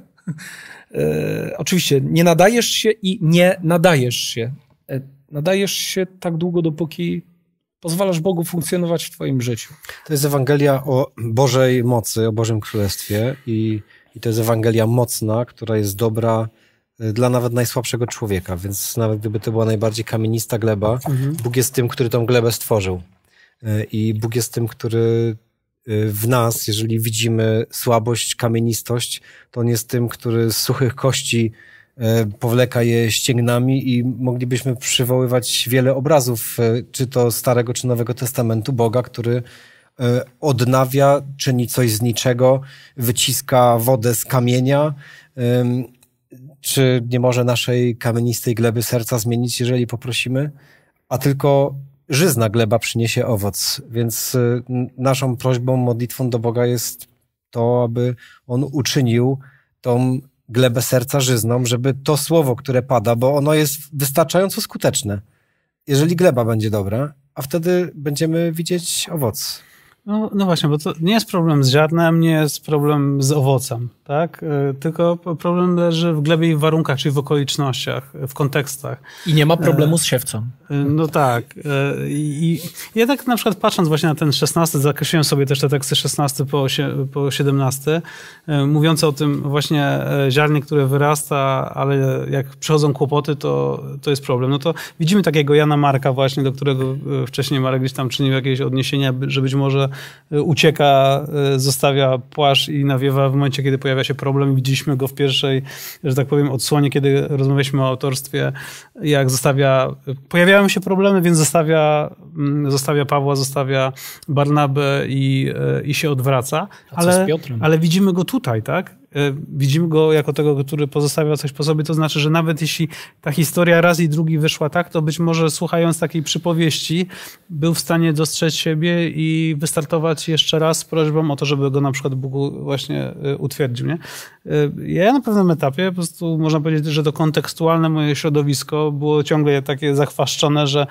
E, oczywiście, nie nadajesz się i nie nadajesz się nadajesz się tak długo, dopóki pozwalasz Bogu funkcjonować w Twoim życiu. To jest Ewangelia o Bożej mocy, o Bożym Królestwie i, i to jest Ewangelia mocna, która jest dobra y, dla nawet najsłabszego człowieka, więc nawet gdyby to była najbardziej kamienista gleba, mhm. Bóg jest tym, który tą glebę stworzył. Y, I Bóg jest tym, który y, w nas, jeżeli widzimy słabość, kamienistość, to on jest tym, który z suchych kości E, powleka je ścięgnami i moglibyśmy przywoływać wiele obrazów, e, czy to Starego, czy Nowego Testamentu Boga, który e, odnawia, czyni coś z niczego, wyciska wodę z kamienia, czy nie może naszej kamienistej gleby serca zmienić, jeżeli poprosimy, a tylko żyzna gleba przyniesie owoc. Więc naszą prośbą, modlitwą do Boga jest to, aby On uczynił tą glebę serca żyzną, żeby to słowo, które pada, bo ono jest wystarczająco skuteczne. Jeżeli gleba będzie dobra, a wtedy będziemy widzieć owoc. No, no właśnie, bo to nie jest problem z ziarnem, nie jest problem z owocem tak? E, tylko problem leży w glebie i w warunkach, czyli w okolicznościach, w kontekstach. I nie ma e, problemu z siewcą. E, no tak. I ja tak na przykład patrząc właśnie na ten 16, zakreśliłem sobie też te teksty 16 po, po 17, mówiące o tym właśnie ziarnie, które wyrasta, ale jak przychodzą kłopoty, to, to jest problem. No to widzimy takiego Jana Marka właśnie, do którego wcześniej Marek gdzieś tam czynił jakieś odniesienia, że być może ucieka, zostawia płaszcz i nawiewa w momencie, kiedy pojawia pojawia się problem. Widzieliśmy go w pierwszej, że tak powiem, odsłonie, kiedy rozmawialiśmy o autorstwie, jak zostawia, pojawiają się problemy, więc zostawia, mm, zostawia Pawła, zostawia Barnabę i, e, i się odwraca. Ale, ale widzimy go tutaj, tak? E, widzimy go jako tego, który pozostawia coś po sobie, to znaczy, że nawet jeśli ta historia raz i drugi wyszła tak, to być może słuchając takiej przypowieści był w stanie dostrzec siebie i wystartować jeszcze raz z prośbą o to, żeby go na przykład Bóg właśnie e, utwierdził. Nie? E, ja na pewnym etapie po prostu można powiedzieć, że to kontekstualne moje środowisko było ciągle takie zachwaszczone, że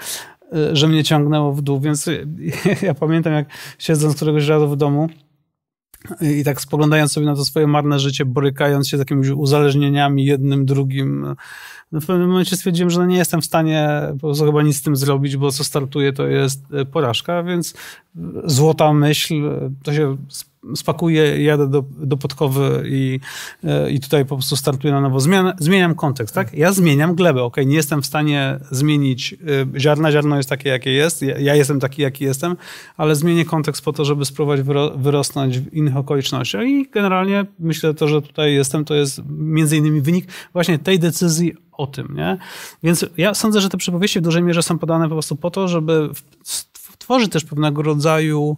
że mnie ciągnęło w dół, więc ja pamiętam, jak siedząc któregoś razu w domu, i tak spoglądając sobie na to swoje marne życie, borykając się z jakimiś uzależnieniami jednym, drugim, no, w pewnym momencie stwierdziłem, że no nie jestem w stanie chyba nic z tym zrobić, bo co startuje to jest e, porażka, więc e, złota myśl, e, to się spakuję, jadę do, do Podkowy i, i tutaj po prostu startuję na nowo. Zmian, zmieniam kontekst, tak? Ja zmieniam glebę, ok? Nie jestem w stanie zmienić ziarna, ziarno jest takie, jakie jest, ja, jestem taki, jaki jestem, ale zmienię kontekst po to, żeby spróbować wyrosnąć w innych okolicznościach i generalnie myślę to, że tutaj jestem, to jest między innymi wynik właśnie tej decyzji o tym, nie? Więc ja sądzę, że te przypowieści w dużej mierze są podane po prostu po to, żeby tworzyć też pewnego rodzaju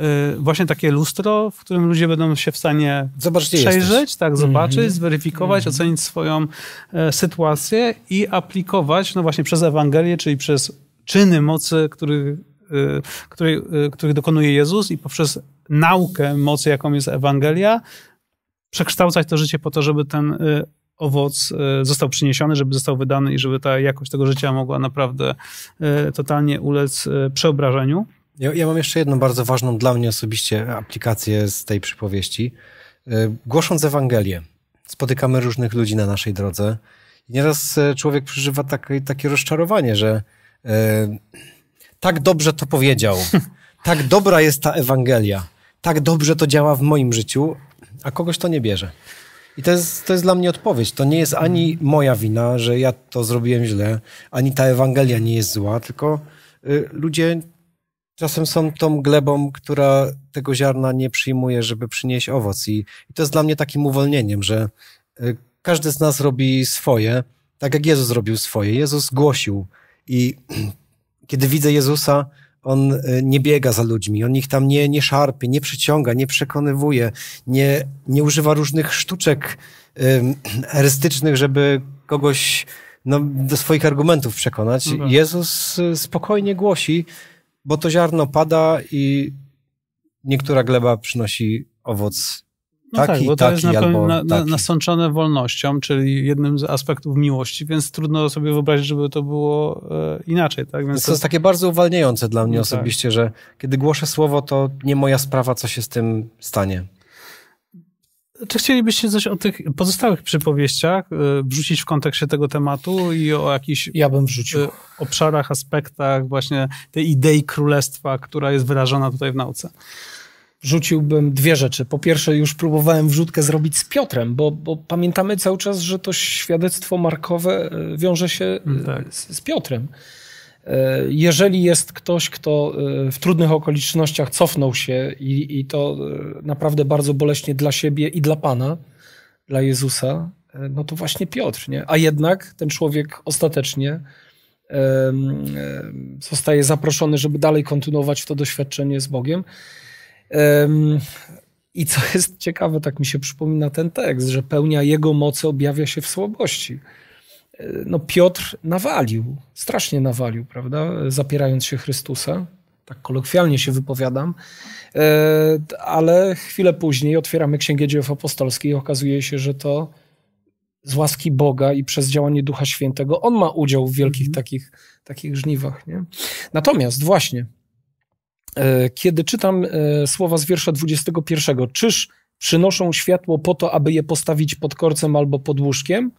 y, właśnie takie lustro, w którym ludzie będą się w stanie przejrzeć, tak, mhm. zobaczyć, mm -hmm. zweryfikować, mm -hmm. ocenić swoją e, sytuację i aplikować, no właśnie przez Ewangelię, czyli przez czyny mocy, y, y, których który, który dokonuje Jezus i poprzez naukę mocy, jaką jest Ewangelia, przekształcać to życie po to, żeby ten owoc e, został przyniesiony, żeby został wydany i żeby ta jakość tego życia mogła naprawdę e, totalnie ulec e, przeobrażeniu. Ja, ja mam jeszcze jedną bardzo ważną dla mnie osobiście aplikację z tej przypowieści. Głosząc Ewangelię, spotykamy różnych ludzi na naszej drodze. I nieraz człowiek przeżywa takie, takie rozczarowanie, że e, tak dobrze to powiedział, tak dobra jest ta Ewangelia, tak dobrze to działa w moim życiu, a kogoś to nie bierze. I to jest, to jest dla mnie odpowiedź. To nie jest ani mhm. moja wina, że ja to zrobiłem źle, ani ta Ewangelia nie jest zła, tylko y, ludzie czasem są tą glebą, która tego ziarna nie przyjmuje, żeby przynieść owoc. I, i to jest dla mnie takim uwolnieniem, że y, każdy z nas robi swoje, tak jak Jezus robił swoje. Jezus głosił. I kiedy widzę Jezusa, on e, nie biega za ludźmi, on ich tam nie, nie szarpie, nie przyciąga, nie przekonywuje, nie, nie używa różnych sztuczek erystycznych, żeby kogoś no, do swoich argumentów przekonać. Mhm. Jezus e, spokojnie głosi, bo to ziarno pada i niektóra gleba przynosi owoc no tak, taki, tak, bo to jest albo na, na, nasączone wolnością, czyli jednym z aspektów miłości, więc trudno sobie wyobrazić, żeby to było e, inaczej. Tak? Więc to, to jest takie bardzo uwalniające dla mnie no tak. osobiście, tak. że kiedy głoszę słowo, to nie moja sprawa, co się z tym stanie. Czy chcielibyście coś o tych pozostałych przypowieściach e, wrzucić w kontekście tego tematu i o jakichś e, ja obszarach, aspektach właśnie tej idei królestwa, która jest wyrażona tutaj w nauce? rzuciłbym dwie rzeczy. Po pierwsze, już próbowałem wrzutkę zrobić z Piotrem, bo, bo pamiętamy cały czas, że to świadectwo markowe e, wiąże się e, mm, tak. z, z Piotrem. E, jeżeli jest ktoś, kto w trudnych okolicznościach cofnął się i, i, to naprawdę bardzo boleśnie dla siebie i dla Pana, dla Jezusa, no to właśnie Piotr, nie? A jednak ten człowiek ostatecznie zostaje zaproszony, żeby dalej kontynuować to doświadczenie z Bogiem. I co jest ciekawe, tak mi się przypomina ten tekst, że pełnia jego mocy objawia się w słabości. E, no Piotr nawalił, strasznie nawalił, prawda, zapierając się Chrystusa, tak kolokwialnie się wypowiadam, e, ale chwilę później otwieramy Księgę Dziejów Apostolskich i okazuje się, że to z łaski Boga i przez działanie Ducha Świętego on ma udział w wielkich mm takich, takich żniwach. Nie? Natomiast właśnie E, kiedy czytam e, słowa z wiersza 21, czyż przynoszą światło po to, aby je postawić pod korcem albo pod łóżkiem?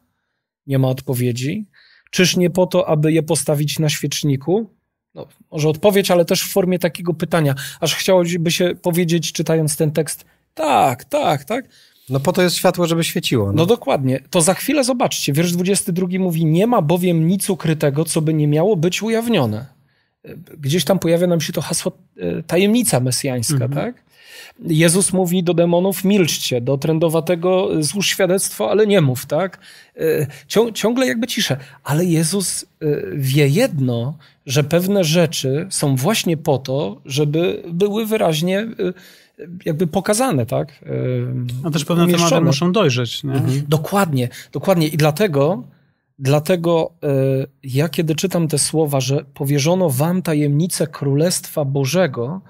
Nie ma odpowiedzi. Czyż nie po to, aby je postawić na świeczniku? No, może odpowiedź, ale też w formie takiego pytania. Aż chciałoby się powiedzieć, czytając ten tekst, tak, tak, tak. No po to jest światło, żeby świeciło. No. no dokładnie. To za chwilę zobaczcie. Wiersz 22 mówi, nie ma bowiem nic ukrytego, co by nie miało być ujawnione gdzieś tam pojawia nam się to hasło e, tajemnica mesjańska, mhm. tak? Jezus mówi do demonów: milczcie, do trendowatego złóż świadectwo, ale nie mów, tak? E, cią, ciągle jakby ciszę. Ale Jezus e, wie jedno, że pewne rzeczy są właśnie po to, żeby były wyraźnie jakby pokazane, tak? A no też pewne umieszczone. tematy muszą dojrzeć. Nie? Mhm. Dokładnie, dokładnie. I dlatego Dlatego e, ja, kiedy czytam te słowa, że powierzono wam tajemnicę Królestwa Bożego,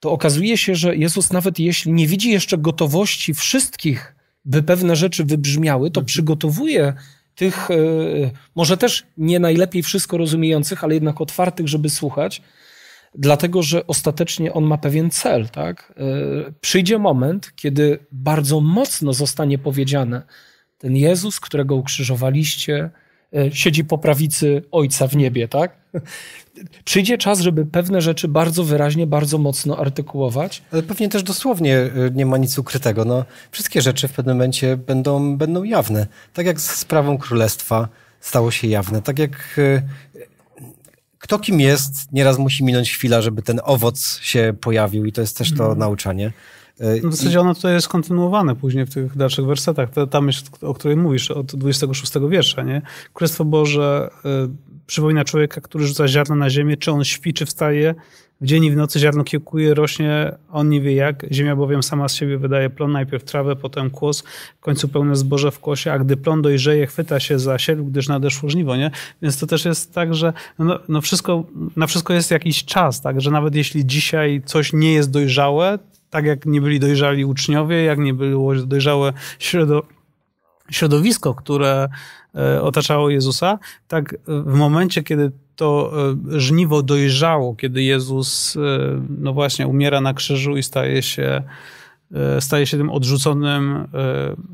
to okazuje się, że Jezus, nawet jeśli nie widzi jeszcze gotowości wszystkich, by pewne rzeczy wybrzmiały, to mhm. przygotowuje tych, e, może też nie najlepiej wszystko rozumiejących, ale jednak otwartych, żeby słuchać, dlatego że ostatecznie on ma pewien cel. Tak? E, przyjdzie moment, kiedy bardzo mocno zostanie powiedziane, ten Jezus, którego ukrzyżowaliście, e, siedzi po prawicy Ojca w niebie, tak? Przyjdzie czas, żeby pewne rzeczy bardzo wyraźnie, bardzo mocno artykułować. Ale pewnie też dosłownie e, nie ma nic ukrytego. No, wszystkie rzeczy w pewnym momencie będą, będą jawne. Tak jak z sprawą królestwa stało się jawne. Tak jak e, kto kim jest, nieraz musi minąć chwila, żeby ten owoc się pojawił i to jest też to mhm. nauczanie. E, no w zasadzie ono tutaj jest kontynuowane później w tych dalszych wersetach. Ta, ta myśl, o której mówisz, od 26 wiersza, nie? Królestwo Boże e, przypomina człowieka, który rzuca ziarno na ziemię, czy on śpi, czy wstaje. W dzień i w nocy ziarno kiełkuje, rośnie, on nie wie jak. Ziemia bowiem sama z siebie wydaje plon, najpierw trawę, potem kłos, w końcu pełne zboże w kłosie, a gdy plon dojrzeje, chwyta się za siedl, gdyż nadeszło żniwo, nie? Więc to też jest tak, że no, no wszystko, na wszystko jest jakiś czas, tak? Że nawet jeśli dzisiaj coś nie jest dojrzałe, tak jak nie byli dojrzali uczniowie, jak nie było dojrzałe środowisko, które e, otaczało Jezusa, tak w momencie, kiedy to e, żniwo dojrzało, kiedy Jezus, e, no właśnie, umiera na krzyżu i staje się E, staje się tym odrzuconym e,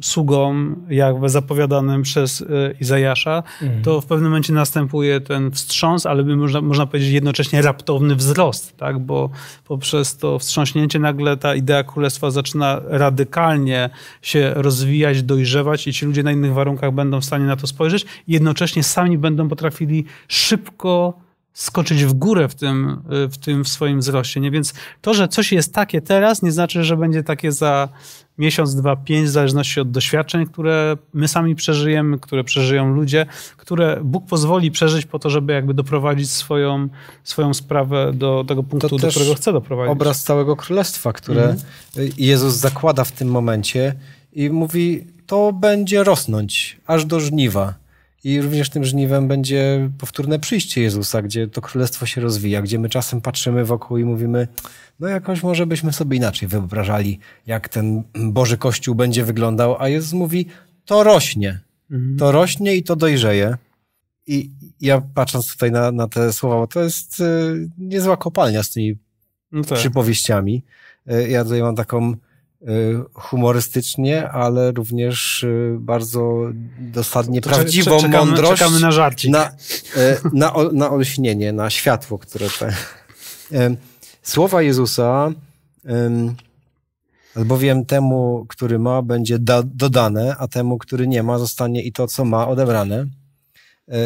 sługą, jakby zapowiadanym przez e, Izajasza, mhm. to w pewnym momencie następuje ten wstrząs, ale by można, można powiedzieć jednocześnie raptowny wzrost, tak? bo poprzez to wstrząśnięcie nagle ta idea królestwa zaczyna radykalnie się rozwijać, dojrzewać i ci ludzie na innych warunkach będą w stanie na to spojrzeć, jednocześnie sami będą potrafili szybko skoczyć w górę w tym, w tym w swoim wzroście. Nie? Więc to, że coś jest takie teraz, nie znaczy, że będzie takie za miesiąc, dwa, pięć, w zależności od doświadczeń, które my sami przeżyjemy, które przeżyją ludzie, które Bóg pozwoli przeżyć po to, żeby jakby doprowadzić swoją, swoją sprawę do tego punktu, do którego chce doprowadzić. obraz całego królestwa, które mhm. Jezus zakłada w tym momencie i mówi, to będzie rosnąć aż do żniwa i również tym żniwem będzie powtórne przyjście Jezusa, gdzie to królestwo się rozwija, gdzie my czasem patrzymy wokół i mówimy, no jakoś może byśmy sobie inaczej wyobrażali, jak ten Boży Kościół będzie wyglądał, a Jezus mówi, to rośnie, mhm. to rośnie i to dojrzeje. I ja patrząc tutaj na, na te słowa, to jest y, niezła kopalnia z tymi no tak. przypowieściami. Y, ja tutaj mam taką Y, humorystycznie, ale również y, bardzo dosadnie to, prawdziwą czekamy, mądrość. Czekamy na żarcik. Na, y, na, na olśnienie, na światło, które te... Słowa Jezusa, albowiem temu, który ma, będzie da, dodane, a temu, który nie ma, zostanie i to, co ma, odebrane.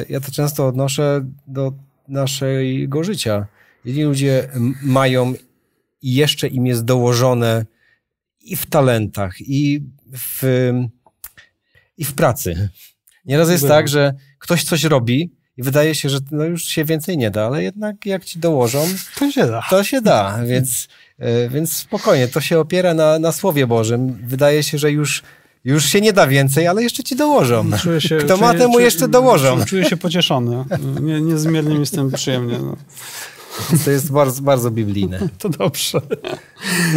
Ja to często odnoszę do naszego życia. Jedni ludzie mają i jeszcze im jest dołożone i w talentach, i w, i w pracy. Nieraz jest tak, że ktoś coś robi i wydaje się, że no już się więcej nie da, ale jednak jak ci dołożą, to się da. To się da, więc, e, więc spokojnie, to się opiera na, na Słowie Bożym. Wydaje się, że już już się nie da więcej, ale jeszcze ci dołożą. No, czuję się, Kto ma, czuję, temu jeszcze dołożą. Czuję się pocieszony. Nie, niezmiernie mi z tym przyjemnie. No. To jest bardzo, bardzo biblijne. To dobrze.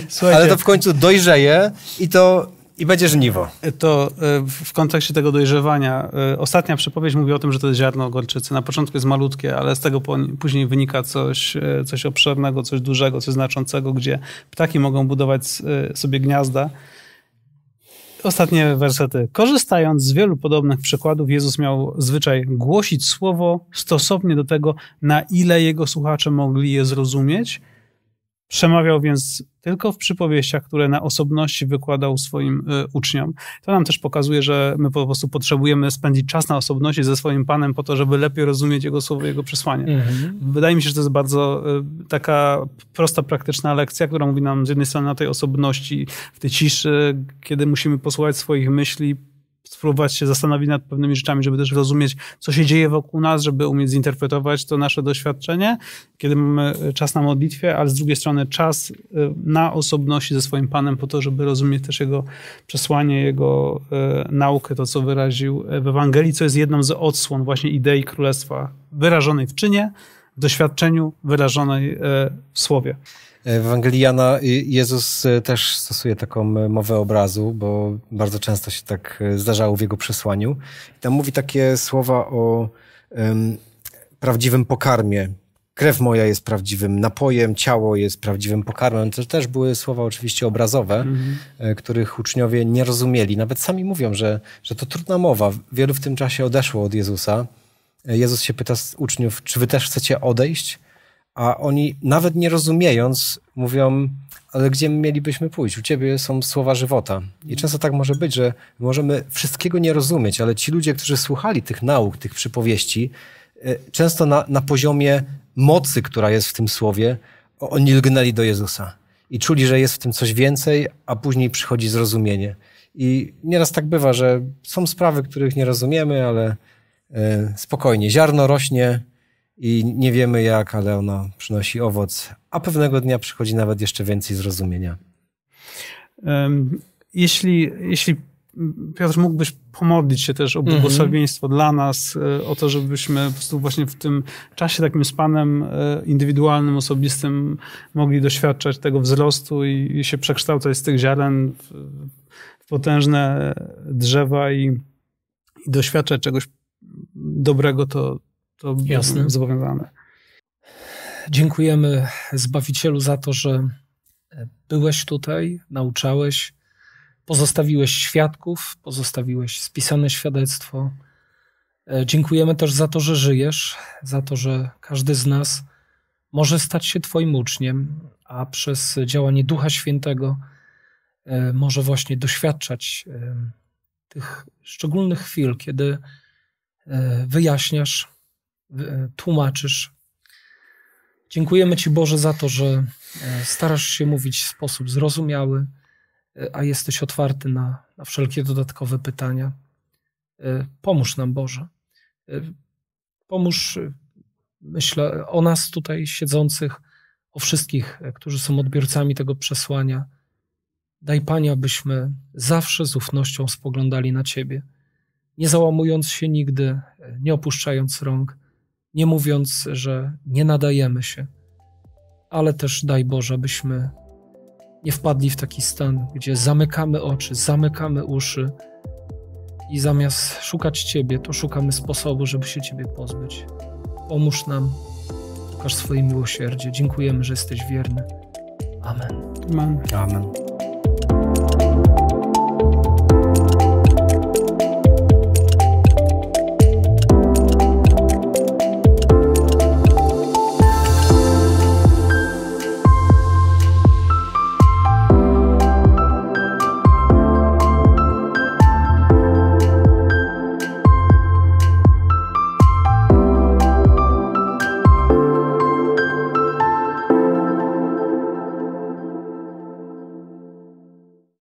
Słuchajcie, Ale to w końcu dojrzeje i to i będzie żniwo. To e, w kontekście tego dojrzewania, e, ostatnia przepowiedź mówi o tym, że to jest ziarno gorczycy. Na początku jest malutkie, ale z tego później wynika coś, e, coś obszernego, coś dużego, coś znaczącego, gdzie ptaki mogą budować sobie gniazda ostatnie wersety. Korzystając z wielu podobnych przykładów, Jezus miał zwyczaj głosić słowo stosownie do tego, na ile jego słuchacze mogli je zrozumieć – Przemawiał więc tylko w przypowieściach, które na osobności wykładał swoim e, uczniom. To nam też pokazuje, że my po prostu potrzebujemy spędzić czas na osobności ze swoim Panem po to, żeby lepiej rozumieć Jego słowo, Jego przesłanie. Mhm. Wydaje mi się, że to jest bardzo e, taka prosta, praktyczna lekcja, która mówi nam z jednej strony na tej osobności, w tej ciszy, kiedy musimy posłuchać swoich myśli, spróbować się zastanowić nad pewnymi rzeczami, żeby też rozumieć, co się dzieje wokół nas, żeby umieć zinterpretować to nasze doświadczenie, kiedy mamy e, czas na modlitwie, ale z drugiej strony czas e, na osobności ze swoim Panem po to, żeby rozumieć też Jego przesłanie, Jego e, naukę, to co wyraził w Ewangelii, co jest jedną z odsłon właśnie idei Królestwa wyrażonej w czynie, w doświadczeniu, wyrażonej w Słowie. W Ewangelii Jana Jezus e, też stosuje taką e, mowę obrazu, bo bardzo często się tak e, zdarzało w jego przesłaniu. I tam mówi takie słowa o um, prawdziwym pokarmie. Krew moja jest prawdziwym napojem, ciało jest prawdziwym pokarmem. To też były słowa oczywiście obrazowe, mhm. których uczniowie nie rozumieli. Nawet sami mówią, że, że to trudna mowa. Wielu w tym czasie odeszło od Jezusa. Jezus się pyta uczniów, czy wy też chcecie odejść? a oni nawet nie rozumiejąc mówią, ale gdzie mielibyśmy pójść? U ciebie są słowa żywota. I często tak może być, że możemy wszystkiego nie rozumieć, ale ci ludzie, którzy słuchali tych nauk, tych przypowieści, e, często na, na poziomie mocy, która jest w tym słowie, oni lgnęli do Jezusa i czuli, że jest w tym coś więcej, a później przychodzi zrozumienie. I nieraz tak bywa, że są sprawy, których nie rozumiemy, ale e, spokojnie, ziarno rośnie, i nie wiemy jak, ale ona przynosi owoc, a pewnego dnia przychodzi nawet jeszcze więcej zrozumienia. Jeśli, jeśli Piotr, mógłbyś pomodlić się też o mhm. błogosławieństwo dla nas, e, o to, żebyśmy po prostu właśnie w tym czasie takim z Panem e, indywidualnym, osobistym mogli doświadczać tego wzrostu i, i się przekształcać z tych ziaren w, w potężne drzewa i, i doświadczać czegoś dobrego, to, to Jasne. Mm, zobowiązane. Dziękujemy Zbawicielu za to, że e, byłeś tutaj, nauczałeś, pozostawiłeś świadków, pozostawiłeś spisane świadectwo. E, dziękujemy też za to, że żyjesz, za to, że każdy z nas może stać się Twoim uczniem, a przez działanie Ducha Świętego e, może właśnie doświadczać tych szczególnych chwil, kiedy wyjaśniasz E, tłumaczysz. Dziękujemy Ci, Boże, za to, że e, starasz się mówić w sposób zrozumiały, e, a jesteś otwarty na, na wszelkie dodatkowe pytania. Pomóż nam, Boże. Pomóż, myślę, o nas tutaj siedzących, o wszystkich, którzy są odbiorcami tego przesłania. Daj Panie, abyśmy zawsze z ufnością spoglądali na Ciebie, nie załamując się nigdy, nie opuszczając rąk, nie mówiąc, że nie nadajemy się, ale też daj Boże, byśmy nie wpadli w taki stan, gdzie zamykamy oczy, zamykamy uszy i zamiast szukać Ciebie, to szukamy sposobu, żeby się Ciebie pozbyć. Pomóż nam, pokaż swoje miłosierdzie. Dziękujemy, że jesteś wierny. Amen. Amen. Amen.